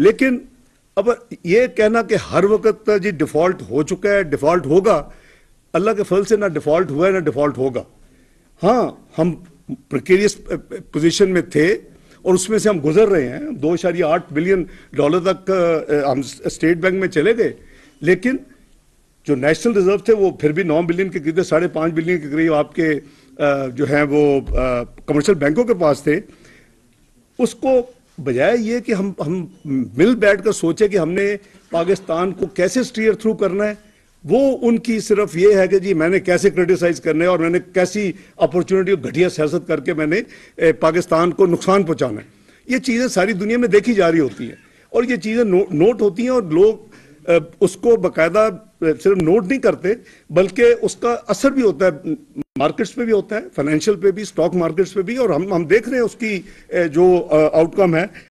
लेकिन अब ये कहना कि हर वक्त जी डिफॉल्ट हो चुका है डिफॉल्ट होगा अल्लाह के फल से ना डिफॉल्ट हुआ है ना डिफॉल्ट होगा हाँ हम प्रक्रियस पोजीशन में थे और उसमें से हम गुजर रहे हैं दो शारिया आठ बिलियन डॉलर तक हम स्टेट बैंक में चले गए लेकिन जो नेशनल रिजर्व थे वो फिर भी नौ बिलियन के करीब साढ़े पाँच बिलियन के करीब आपके जो हैं वो कमर्शियल बैंकों के पास थे उसको बजाय ये कि हम हम मिल बैठ कर सोचे कि हमने पाकिस्तान को कैसे स्टीयर थ्रू करना है वो उनकी सिर्फ ये है कि जी मैंने कैसे क्रिटिसाइज करने और मैंने कैसी अपॉर्चुनिटी घटिया सियासत करके मैंने पाकिस्तान को नुकसान पहुंचाना है ये चीज़ें सारी दुनिया में देखी जा रही होती हैं और ये चीज़ें नो, नोट होती हैं और लोग उसको बाकायदा सिर्फ नोट नहीं करते बल्कि उसका असर भी होता है मार्केट्स पे भी होता है फाइनेंशियल पे भी स्टॉक मार्केट्स पे भी और हम हम देख रहे हैं उसकी जो आउटकम है